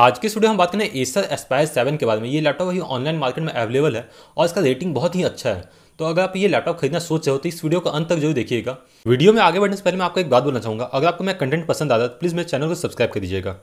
आज के स्टूडियो हम बात करें एसर एस्पायर सेवन के बारे में ये लैपटॉप अभी ऑनलाइन मार्केट में अवेलेबल है और इसका रेटिंग बहुत ही अच्छा है तो अगर आप ये लैपटॉप खरीदना सोच रहे हो तो इस वीडियो को अंत तक जरूर देखिएगा वीडियो में आगे बढ़ने से पहले मैं आपको एक बात बोलना चाहूँगा अगर आपको मैं कंटेंट पसंद आता है तो प्लीज़ मेरे चैनल को सब्सक्राइब कर दीजिएगा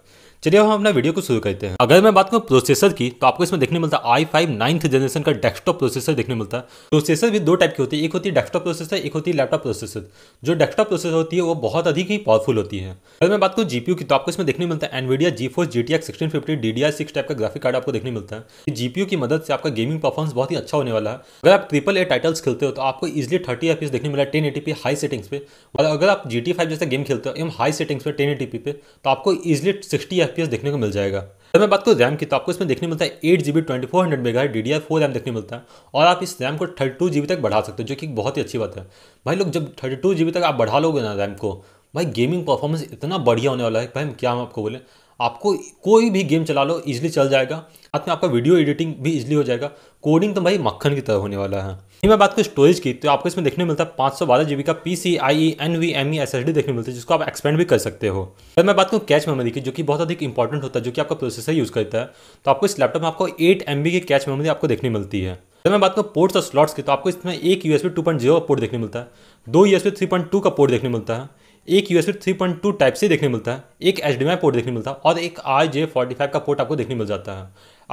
चलिए हम अपना वीडियो को शुरू करते हैं अगर मैं बात करूँ प्रोसेसर की तो आपको इसमें देखने मिलता है आई फाइव नाइन्थ जनरेशन का डेस्कटॉप प्रोसेसर देखने मिलता है प्रोसेसर भी दो टाइप की होती है एक होती है डेस्कटॉप प्रोसेसर एक होती है लैपटॉप प्रोसेसर जो डेस्कटॉप प्रोसेसर होती है वो बहुत अधिक ही पावरफुल होती है अगर मैं बात करूँ जीपीयू की तो आपको इसमें देखने मिलता है Nvidia GeForce G T X sixteen fifty D R six type का ग्राफिक कार्ड आपको देखने मिलता है जीपीयू की मदद से आपका गेमिंग परफॉर्मेंस बहुत ही अच्छा होने वाला है अगर आप ट्रिपल ए टाइटल्स खेलते हो तो आपको इजिली थर्टी एफ देखने मिला टेन एटी हाई सेटिंग्स पे और अगर आप जी टी फाइव गेम खेलते हो एवं हाई सेटिंग्स पे टेन एटी पे तो आपको इजिली सिक्सटी एफ देखने को मिल जाएगा अगर मैं बात करूँ रैम की तो आपको इसमें देखने मिलता है eight G B twenty four hundred mega D D four RAM देखने मिलता है और आप इस रैम को थर्टी टू जी बी तक बढ़ा सकते हो जो कि बहुत ही अच्छी बात है भाई लोग जब थर्टी टू जी बी तक आप बढ़ा लोगे ना रैम को भाई गेमिंग परफॉर्मेंस इतना बढ़िया होने वाला है भाई क्या हम आपको बोले आपको कोई भी गेम चला लो इजिली चल जाएगा साथ में आपका वीडियो एडिटिंग भी इजिली हो जाएगा कोडिंग तो भाई मक्खन की तरह होने वाला है मैं बात करूँ स्टोरेज की तो आपको इसमें देखने मिलता है पाँच सौ बारह जीबी का P C I E N V M E S S D देखने मिलता है जिसको आप एक्सपेंड भी कर सकते हो अगर मैं बात करूँ कैच मेमोरी की जो कि बहुत अधिक इंपॉर्टेंट होता है जो कि आपका प्रोसेसर यूज़ करता है तो आपको इस लैपटॉप में आपको एट एम बी की कैच मेमोरी आपको देखने मिलती है अगर मैं बात करूँ पोर्ट्स और स्लॉट्स की तो आपको इसमें एक U S B two point zero का पोर्ट देखने मिलता है दो U S B three point two का पोर्ट देखने मिलता है एक USB three point two type C देखने मिलता है एक एच पोर्ट देखने मिलता है और एक आई जे फोर्टी फाइव का पोर्ट आपको देखने मिल जाता है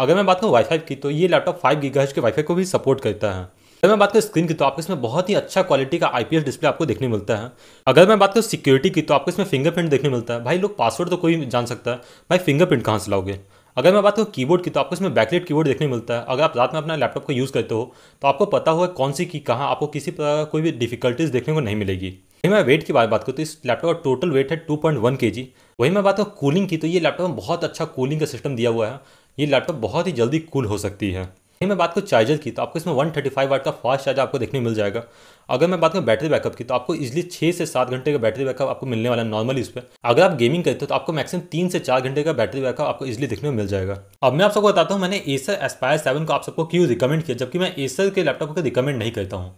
अगर मैं बात करूँ वाईफाई की तो ये लैपटॉप फाइव गीगाहर्ट्ज के वाईफाई को भी सपोर्ट करता है अगर मैं बात करूँ स्क्रीन की तो आपको इसमें बहुत ही अच्छा क्वालिटी का आईपीएस डिस्प्ले आपको देखने मिलता है अगर मैं बात करूँ सिक्योरिटी की तो आपको इसमें फिंगरप्रिंट देखने मिलता है भाई लोग पासवर्ड तो कोई जान सकता है भाई फिंगरप्रिंट कहाँ से लाओगे अगर मैं बात करूँ कीबोर्ड की तो आपको इसमें बैकलेट कीबोर्ड देखने मिलता है अगर आप रात में अपना लैपटॉप को यूज़ करते हो तो आपको पता होगा कौन सी की कहाँ आपको किसी प्रकार कोई भी डिफिकल्टीज देखने को नहीं मिलेगी वही मैं वेट की बात बात करूँ तो इस लैपटॉप का टोटल वेट है two point one K G वही मैं बात करूँ कूलिंग की तो ये लैपटॉप में बहुत अच्छा कूलिंग का सिस्टम दिया हुआ है ये लैपटॉप बहुत ही जल्दी कूल हो सकती है वही मैं बात करूँ चार्जर की तो आपको इसमें वन थर्टी फाइव वाट का फास्ट चार्जर आपको देखने मिल जाएगा अगर मैं बात करूँ बैटरी बैकअप की तो आपको इजिली छः से सात घंटे का बैटरी बैकअप आपको मिलने वाला है नॉर्मली इस पर अगर आप गेमिंग करते हो तो आपको मैक्सिमम तीन से चार घंटे का बैटरी बैकअप आपको इजिली देखने में मिल जाएगा अब मैं आप सबको बताता हूँ मैंने एसर एस्पायर सेवन को आप सबको क्यों रिकमेंड किया जबकि मैं एसर के लैपटॉप को रिकमेंड नहीं करता हूँ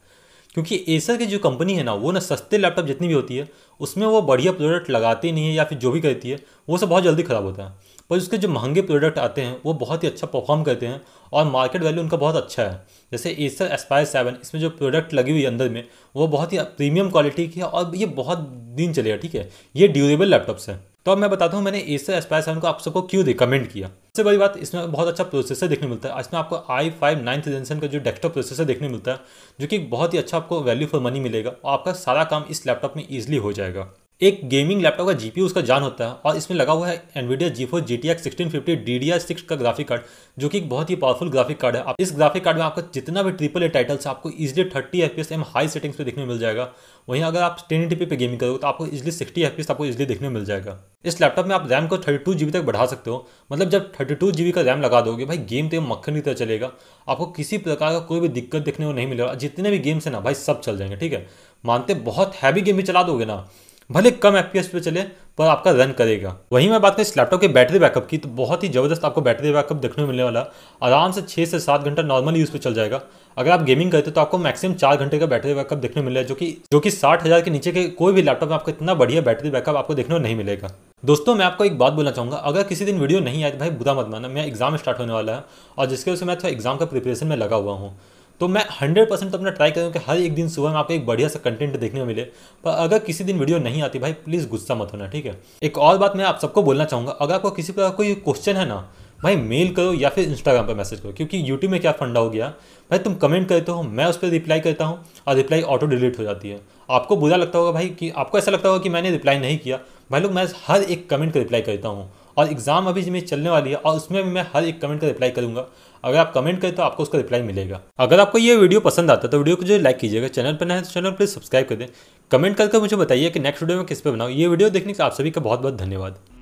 क्योंकि एसर की जो कंपनी है ना वो ना सस्ते लैपटॉप जितनी भी होती है उसमें वो बढ़िया प्रोडक्ट लगाती नहीं है या फिर जो भी करती है वो सब बहुत जल्दी ख़राब होता है पर उसके जो महंगे प्रोडक्ट आते हैं वो बहुत ही अच्छा परफॉर्म करते हैं और मार्केट वैल्यू उनका बहुत अच्छा है जैसे एसर एस्पायर सेवन इसमें जो प्रोडक्ट लगी हुई है अंदर में वो बहुत ही प्रीमियम क्वालिटी की है और ये बहुत दिन चलेगा ठीक है ये ड्यूरेबल लैपटॉप्स हैं तो अब मैं बताता हूँ मैंने एसर एस्पायर सेवन को आप सबको क्यों रिकमेंड किया सबसे बड़ी बात इसमें बहुत अच्छा प्रोसेसर देखने मिलता है इसमें आपको आई फाइव नाइन्थ जनरेशन का जो डेस्कटॉप प्रोसेसर देखने मिलता है जो कि बहुत ही अच्छा आपको वैल्यू फॉर मनी मिलेगा और आपका सारा काम इस लैपटॉप में ईजिली हो जाएगा एक गेमिंग लैपटॉप का जीपीयू उसका जान होता है और इसमें लगा हुआ है Nvidia GeForce G T X sixteen fifty D D R six का ग्राफिक कार्ड जो कि एक बहुत ही पावरफुल ग्राफिक कार्ड है आप इस ग्राफिक कार्ड में आपका जितना भी ट्रिपल ए टाइटल्स आपको easily thirty F M high settings पे देखने मिल जाएगा वहीं अगर आप टेन टी पे गेमिंग करोगे तो आपको इजिली सिक्सटी एफ आपको इजिली देखने मिल जाएगा इस लैपटॉप में आप रैम को थर्टी टू जी बी तक बढ़ा सकते हो मतलब जब थर्टी टू जी बी का रैम लगा दोगे भाई गेम तो मक्खन की तरह चलेगा आपको किसी प्रकार का कोई भी दिक्कत देखने को नहीं मिलेगा जितने भी गेम्स हैं ना भाई सब चल जाएंगे ठीक है मानते बहुत हैवी गेम भी चला दोगे ना भले कम एफ पे चले पर आपका रन करेगा वहीं मैं बात करें इस लैपटॉप के बैटरी बैकअप की तो बहुत ही ज़बरदस्त आपको बैटरी बैकअप देखने में मिलने वाला आराम से छः से सात घंटा नॉर्मल यूज़ पे चल जाएगा अगर आप गेमिंग करते तो आपको मैक्सिमम चार घंटे का बैटरी बैकअप देखने मिलेगा जो कि जो कि साठ हज़ार के नीचे के कोई भी लैपटॉप में आपको इतना बढ़िया बैटरी बैकअप आपको देखने को नहीं मिलेगा दोस्तों मैं आपको एक बात बोलना चाहूँगा अगर किसी दिन वीडियो नहीं आए तो भाई बुरा मत माना मेरा एग्जाम स्टार्ट होने वाला है और जिसके वजह से मैं थोड़ा तो एग्जाम का प्रिपरेशन में लगा हुआ हूँ तो मैं हंड्रेड परसेंट तो अपना ट्राई करूँ कि हर एक दिन सुबह में आपको एक बढ़िया सा कंटेंट देखने को मिले पर अगर किसी दिन वीडियो नहीं आती भाई प्लीज़ गुस्सा मत होना ठीक है एक और बात मैं आप सबको बोलना चाहूँगा अगर आपको किसी प्रकार कोई क्वेश्चन है ना भाई मेल करो या फिर इंस्टाग्राम पर मैसेज करो क्योंकि यूट्यूब में क्या फंडा हो गया भाई तुम कमेंट करते हो मैं उस पर रिप्लाई करता हूँ और रिप्लाई ऑटो डिलीट हो जाती है आपको बुरा लगता होगा भाई कि आपको ऐसा लगता होगा कि मैंने रिप्लाई नहीं किया भाई लोग मैं हर एक कमेंट का रिप्लाई करता हूँ और एग्ज़ाम अभी जी मेरी चलने वाली है और उसमें भी मैं हर एक कमेंट का रिप्लाई करूँगा अगर आप कमेंट करें तो आपको उसका रिप्लाई मिलेगा अगर आपको ये वीडियो पसंद आता है तो वीडियो को जो लाइक कीजिएगा चैनल पर ना तो चैनल प्लीज़ सब्सक्राइब कर दें कमेंट करके मुझे बताइए कि नेक्स्ट वीडियो में किस पर बनाऊँ ये वीडियो देखने के आप सभी का बहुत बहुत धन्यवाद